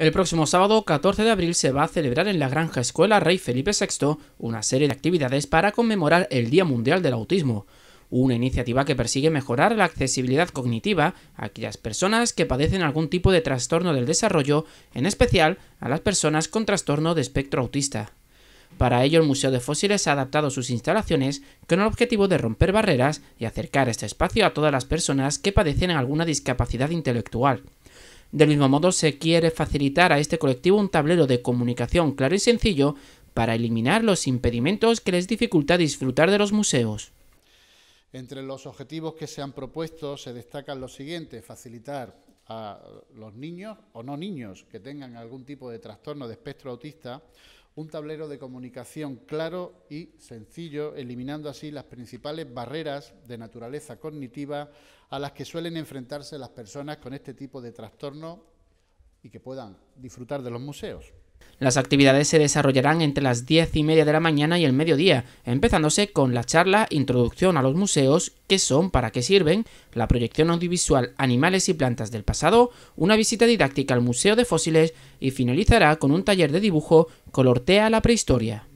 El próximo sábado 14 de abril se va a celebrar en la Granja Escuela Rey Felipe VI una serie de actividades para conmemorar el Día Mundial del Autismo, una iniciativa que persigue mejorar la accesibilidad cognitiva a aquellas personas que padecen algún tipo de trastorno del desarrollo, en especial a las personas con trastorno de espectro autista. Para ello, el Museo de Fósiles ha adaptado sus instalaciones con el objetivo de romper barreras y acercar este espacio a todas las personas que padecen alguna discapacidad intelectual. Del mismo modo, se quiere facilitar a este colectivo un tablero de comunicación claro y sencillo para eliminar los impedimentos que les dificulta disfrutar de los museos. Entre los objetivos que se han propuesto se destacan los siguientes, facilitar a los niños o no niños que tengan algún tipo de trastorno de espectro autista un tablero de comunicación claro y sencillo, eliminando así las principales barreras de naturaleza cognitiva a las que suelen enfrentarse las personas con este tipo de trastorno y que puedan disfrutar de los museos. Las actividades se desarrollarán entre las 10 y media de la mañana y el mediodía, empezándose con la charla Introducción a los museos, qué son, para qué sirven, la proyección audiovisual Animales y plantas del pasado, una visita didáctica al Museo de Fósiles y finalizará con un taller de dibujo Colortea la prehistoria.